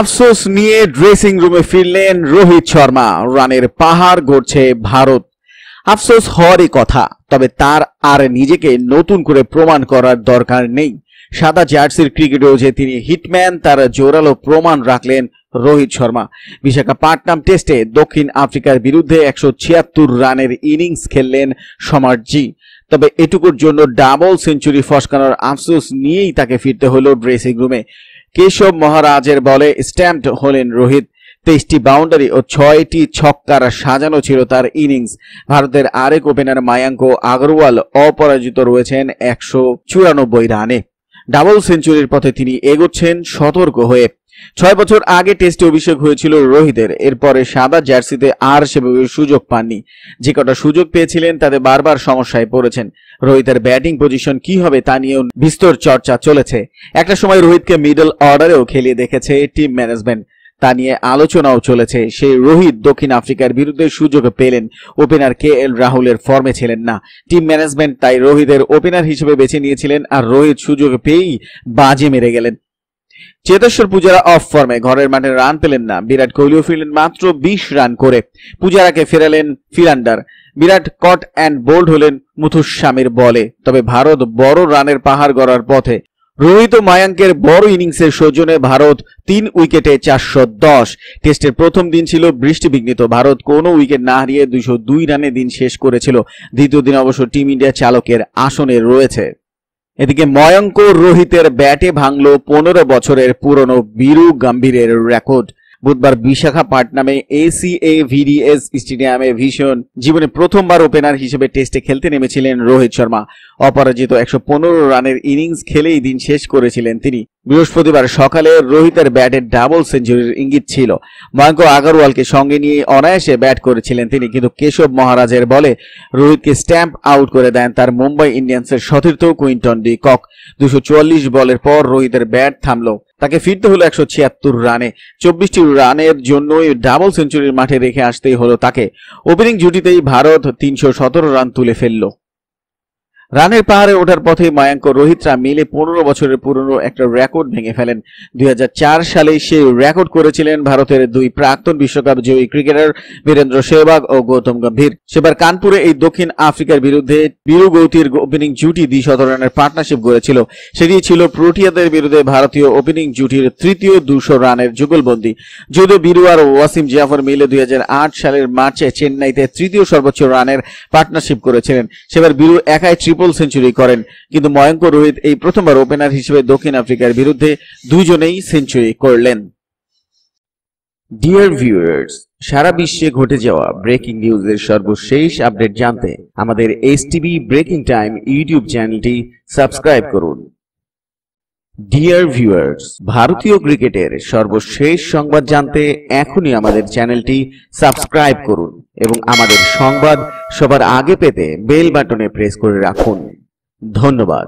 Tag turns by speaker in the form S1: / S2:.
S1: আফসোস নিয়ে ড্রেসিং রুমে ফিরলেন রোহিত শর্মা রানের পাহাড় গড়ছে ভারত আফসোস হওয়ারই কথা তবে তার আর নিজেকে নতুন করে প্রমাণ করার দরকার নেই সাদা জার্সির ক্রিকেটেও যে তিনি হিটম্যান তার জোরালো প্রমাণ রাখলেন রোহিত শর্মা বিশাখাপাট্টনাম টেস্টে দক্ষিণ আফ্রিকার বিরুদ্ধে একশো ছিয়াত্তর রানের ইনিংস খেললেন সমারজি তবে এটুকুর জন্য ডাবল সেঞ্চুরি ফসকানোর আফসোস নিয়েই তাকে ফিরতে হলো ড্রেসিং রুমে কেশব মহারাজের বলে স্ট্যাম্পড হলেন রোহিত তেইশটি বাউন্ডারি ও ছয়টি ছক্কার সাজানো ছিল তার ইনিংস ভারতের আরেক ওপেনার মায়াঙ্ক আগরওয়াল অপরাজিত রয়েছেন একশো চুরানব্বই রানে ডাবল সেঞ্চুরির পথে তিনি এগোচ্ছেন সতর্ক হয়ে ছয় বছর আগে টেস্টে অভিষেক হয়েছিল রোহিতের এরপরে সাদা জার্সিতে আর সেভাবে সুযোগ পাননি যে কটা সুযোগ পেয়েছিলেন তাতে বারবার সমস্যায় পড়েছেন রোহিতের ব্যাটিং পজিশন কি হবে তা নিয়েও বিস্তর চর্চা চলেছে একটা সময় রোহিতকে মিডল অর্ডারেও খেলিয়ে দেখেছে টিম ম্যানেজমেন্ট তা নিয়ে আলোচনাও চলেছে সেই রোহিত দক্ষিণ আফ্রিকার বিরুদ্ধে সুযোগ পেলেন ওপেনার কে এল রাহুলের ফর্মে ছিলেন না টিম ম্যানেজমেন্ট তাই রোহিতের ওপেনার হিসেবে বেছে নিয়েছিলেন আর রোহিত সুযোগ পেয়েই বাজে মেরে গেলেন চেতেশ্বর পূজারা অফ ফর্মে ঘরের মাঠে রান পেলেন না বিরাট কোহলিও ফিরলেন মাত্র বিশ রান করে পূজারাকে ফেরালেন ফিরান্ডার বিরাট কট অ্যান্ড বোল্ড হলেন মুথুস্বামীর বলে তবে ভারত বড় রানের পাহাড় গড়ার পথে রোহিত মায়াঙ্কের বড় ইনিংসের সৌজনে ভারত তিন উইকেটে চারশো দশ টেস্টের প্রথম দিন ছিল বৃষ্টিবিঘ্নিত ভারত কোনো উইকেট না হারিয়ে দুইশো দুই রানে দিন শেষ করেছিল দ্বিতীয় দিন অবশ্য টিম ইন্ডিয়া চালকের আসনে রয়েছে এদিকে ময়ঙ্কর রোহিতের ব্যাটে ভাঙল পনেরো বছরের পুরনো বীরু গম্ভীরের রেকর্ড বুধবার বিশাখাপাটনামে এসিএ ভিডিএস স্টেডিয়ামে ভীষণ জীবনে প্রথমবার ওপেনার হিসেবে টেস্টে খেলতে নেমেছিলেন রোহিত শর্মা অপরাজিত একশো রানের ইনিংস খেলেই দিন শেষ করেছিলেন তিনি বৃহস্পতিবার সকালে রোহিতের ব্যাটে ডাবল সেঞ্চুরির ইঙ্গিত ছিল ময়ঙ্ক আগরওয়ালকে সঙ্গে নিয়ে অনায়াসে ব্যাট করেছিলেন তিনি কিন্তু কেশব মহারাজের বলে রোহিতকে স্ট্যাম্প আউট করে দেন তার মুম্বাই ইন্ডিয়ান্সের সতীর্থ কুইন্টন ডি কক দুশো চুয়াল্লিশ বলের পর রোহিতের ব্যাট থামল তাকে ফিরতে হলো একশো ছিয়াত্তর রানে চব্বিশটি রানের জন্যই ডাবল সেঞ্চুরির মাঠে রেখে আসতেই হলো তাকে ওপেনিং জুটিতেই ভারত তিনশো সতেরো রান তুলে ফেললো রানের পাহাড়ে ওঠার পথে মায়াঙ্ক রোহিতরা মিলে পনেরো বছরের পুরনো একটা রেকর্ড ভেঙে ফেলেন দুই সালে সেই রেকর্ড করেছিলেন ভারতের দুই প্রাক্তন বিশ্বকাপ জয়ী ক্রিকেটার বীরেন্দ্র সেহবাগ ও গৌতম গম্ভীর সেবার কানপুরে এই দক্ষিণ আফ্রিকার বিরুদ্ধে বীরু গৌতির ওপেনিং জুটি দ্বি রানের পার্টনারশিপ গড়েছিল সেটি ছিল প্রোটিয়াদের বিরুদ্ধে ভারতীয় ওপেনিং জুটির তৃতীয় দুশো রানের যুগলবন্দি যদিও বীরু আর ওয়াসিম জিয়াফর মিলে দুই সালের মার্চে চেন্নাইতে তৃতীয় সর্বোচ্চ রানের পার্টনারশিপ করেছিলেন সেবার বীরু একাই ট্রিপল সেঞ্চুরি করেন কিন্তু ময়ঙ্ক রোহিত এই প্রথমবার ওপেনার হিসেবে দক্ষিণ আফ্রিকার বিরুদ্ধে দুজনেই সেঞ্চুরি করলেন ডিয়ার ভিউয়ার্স সারা বিশ্বে ঘটে যাওয়া ব্রেকিং নিউজের সর্বশেষ আপডেট জানতে আমাদের এস ব্রেকিং টাইম ইউটিউব চ্যানেলটি সাবস্ক্রাইব করুন ডিয়ার ভিউয়ার্স ভারতীয় ক্রিকেটের সর্বশেষ সংবাদ জানতে এখনই আমাদের চ্যানেলটি সাবস্ক্রাইব করুন এবং আমাদের সংবাদ সবার আগে পেতে বেল বাটনে প্রেস করে রাখুন ধন্যবাদ